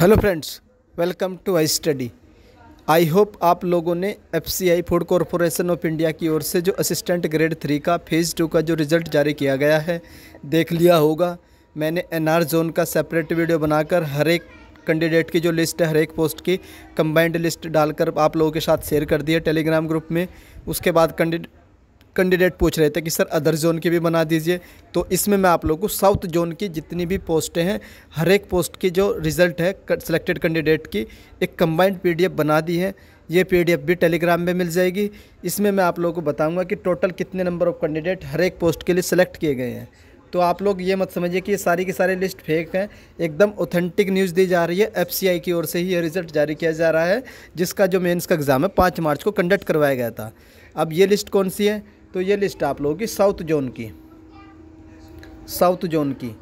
hello friends welcome to I study I hope आप लोगों ने F food corporation of India की ओर से जो असिस्टेंट ग्रेड थ्री का फेज़ टू का जो रिज़ल्ट जारी किया गया है देख लिया होगा मैंने एन जोन का सेपरेट वीडियो बनाकर हर एक कैंडिडेट की जो लिस्ट है हर एक पोस्ट की कंबाइंड लिस्ट डालकर आप लोगों के साथ शेयर कर दिया टेलीग्राम ग्रुप में उसके बाद कैंडिडेट कैंडिडेट पूछ रहे थे कि सर अदर जोन की भी बना दीजिए तो इसमें मैं आप लोगों को साउथ जोन की जितनी भी पोस्टें हैं हर एक पोस्ट की जो रिज़ल्ट है सिलेक्टेड कैंडिडेट की एक कम्बाइंड पी बना दी है ये पी भी टेलीग्राम में मिल जाएगी इसमें मैं आप लोगों को बताऊँगा कि टोटल कितने नंबर ऑफ़ कैंडिडेट हर एक पोस्ट के लिए सिलेक्ट किए गए हैं तो आप लोग ये मत समझिए कि ये सारी की सारी लिस्ट फेक हैं एकदम ऑथेंटिक न्यूज़ दी जा रही है एफसीआई की ओर से ही ये रिज़ल्ट जारी किया जा रहा है जिसका जो मेंस का एग्ज़ाम है पाँच मार्च को कंडक्ट करवाया गया था अब ये लिस्ट कौन सी है तो ये लिस्ट आप लोगों की साउथ जोन की साउथ जोन की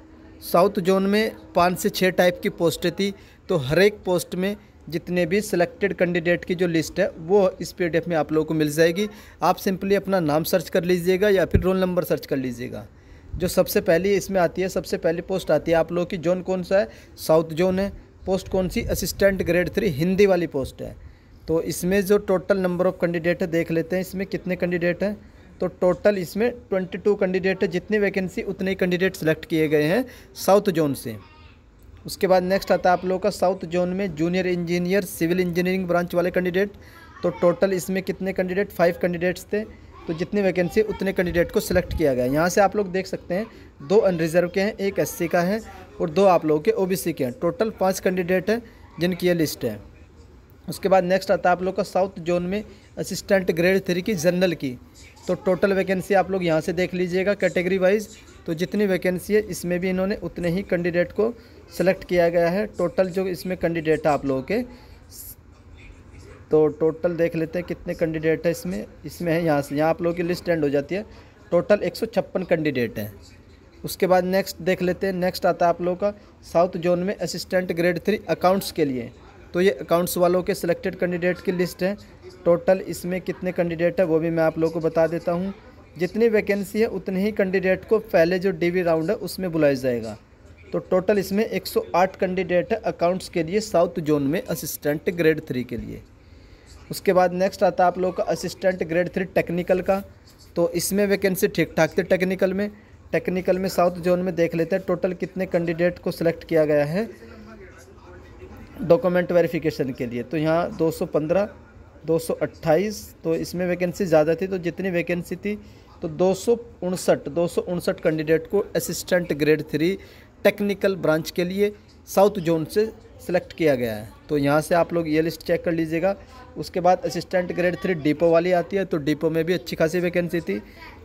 साउथ जोन में पाँच से छः टाइप की पोस्टें थी तो हर एक पोस्ट में जितने भी सिलेक्टेड कैंडिडेट की जो लिस्ट है वो इस एफ में आप लोगों को मिल जाएगी आप सिंपली अपना नाम सर्च कर लीजिएगा या फिर रोल नंबर सर्च कर लीजिएगा जो सबसे पहली इसमें आती है सबसे पहली पोस्ट आती है आप लोगों की जोन कौन सा है साउथ जोन है पोस्ट कौन सी असिस्टेंट ग्रेड थ्री हिंदी वाली पोस्ट है तो इसमें जो टोटल नंबर ऑफ़ कैंडिडेट है देख लेते हैं इसमें कितने कैंडिडेट हैं तो टोटल इसमें ट्वेंटी टू कैंडिडेट है जितनी वैकेंसी उतने कैंडिडेट सेलेक्ट किए गए हैं साउथ जोन से उसके बाद नेक्स्ट आता है आप लोगों का साउथ जोन में junior engineer civil engineering branch वाले कैंडिडेट तो टोटल इसमें कितने कैंडिडेट फाइव कैंडिडेट्स थे तो जितनी वैकेंसी उतने कैंडिडेट को सिलेक्ट किया गया यहाँ से आप लोग देख सकते हैं दो अनरिजर्व के हैं एक एससी का है और दो आप लोगों के ओबीसी के हैं टोटल पाँच कैंडिडेट हैं जिनकी ये लिस्ट है उसके बाद नेक्स्ट आता है आप लोग का साउथ जोन में असिस्टेंट ग्रेड थ्री की जनरल की तो टोटल वैकेंसी आप लोग यहाँ से देख लीजिएगा कैटेगरी वाइज तो जितनी वैकेंसी है इसमें भी इन्होंने उतने ही कैंडिडेट को सेलेक्ट किया गया है टोटल जो इसमें कैंडिडेट है आप लोगों के तो टोटल देख लेते हैं कितने कैंडिडेट है इसमें इसमें है यहाँ से यहाँ आप लोगों की लिस्ट एंड हो जाती है टोटल एक कैंडिडेट हैं उसके बाद नेक्स्ट देख लेते हैं नेक्स्ट आता है आप लोगों का साउथ जोन में असिस्टेंट ग्रेड थ्री अकाउंट्स के लिए तो ये अकाउंट्स वालों के सिलेक्टेड कैंडिडेट की लिस्ट है टोटल इसमें कितने कैंडिडेट है वो भी मैं आप लोगों को बता देता हूँ जितनी वैकेंसी है उतने ही कैंडिडेट को पहले जो डी राउंड है उसमें बुलाया जाएगा तो टोटल इसमें 108 कैंडिडेट है अकाउंट्स के लिए साउथ जोन में असिस्टेंट ग्रेड थ्री के लिए उसके बाद नेक्स्ट आता है आप लोग का असिस्टेंट ग्रेड थ्री टेक्निकल का तो इसमें वैकेंसी ठीक ठाक थी टेक्निकल में टेक्निकल में साउथ जोन में देख लेते हैं टोटल कितने कैंडिडेट को सिलेक्ट किया गया है डॉक्यूमेंट वेरिफिकेशन के लिए तो यहाँ 215 228 तो इसमें वैकेंसी ज़्यादा थी तो जितनी वैकेंसी थी तो दो सौ कैंडिडेट को assistant grade three technical branch के लिए साउथ जोन से सिलेक्ट किया गया है तो यहाँ से आप लोग ये लिस्ट चेक कर लीजिएगा उसके बाद असिस्टेंट ग्रेड थ्री डिपो वाली आती है तो डिपो में भी अच्छी खासी वैकेंसी थी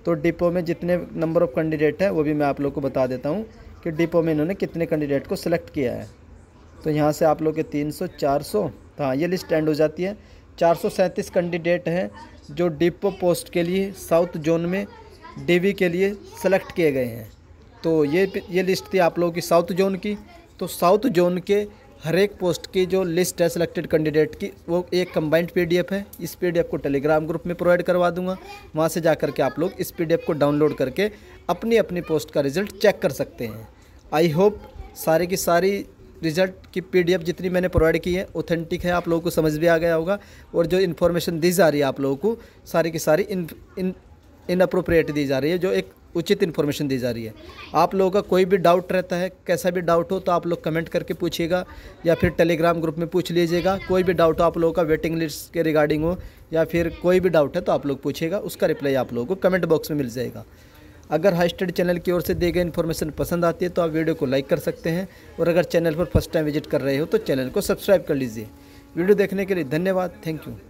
तो डिपो में जितने नंबर ऑफ़ कैंडिडेट है वो भी मैं आप लोग को बता देता हूँ कि डिपो में इन्होंने कितने कैंडिडेट को सिलेक्ट किया है तो यहाँ से आप लोग के 300 400 सौ तो हाँ ये लिस्ट एंड हो जाती है चार कैंडिडेट हैं जो डिपो पोस्ट के लिए साउथ जोन में डीवी के लिए सेलेक्ट किए गए हैं तो ये ये लिस्ट थी आप लोगों की साउथ जोन की तो साउथ जोन के हर एक पोस्ट की जो लिस्ट है सिलेक्टेड कैंडिडेट की वो एक कंबाइंड पीडीएफ है इस पीडीएफ को टेलीग्राम ग्रुप में प्रोवाइड करवा दूंगा वहाँ से जा के आप लोग इस पीडीएफ को डाउनलोड करके अपनी अपनी पोस्ट का रिजल्ट चेक कर सकते हैं आई होप सारी की सारी रिज़ल्ट की पीडीएफ जितनी मैंने प्रोवाइड की है ऑथेंटिक है आप लोगों को समझ भी आ गया होगा और जो इन्फॉर्मेशन दी जा रही है आप लोगों को सारी की सारी इन इन अप्रोप्रिएट दी जा रही है जो एक उचित इन्फॉर्मेशन दी जा रही है आप लोगों का कोई भी डाउट रहता है कैसा भी डाउट हो तो आप लोग कमेंट करके पूछिएगा या फिर टेलीग्राम ग्रुप में पूछ लीजिएगा कोई भी डाउट हो आप लोगों का वेटिंग लिस्ट के रिगार्डिंग हो या फिर कोई भी डाउट है तो आप लोग पूछिएगा उसका रिप्लाई आप लोगों को कमेंट बॉक्स में मिल जाएगा अगर हाई स्टडी चैनल की ओर से दी गई इन्फॉर्मेशन पसंद आती है तो आप वीडियो को लाइक कर सकते हैं और अगर चैनल पर फर्स्ट टाइम विजिट कर रहे हो तो चैनल को सब्सक्राइब कर लीजिए वीडियो देखने के लिए धन्यवाद थैंक यू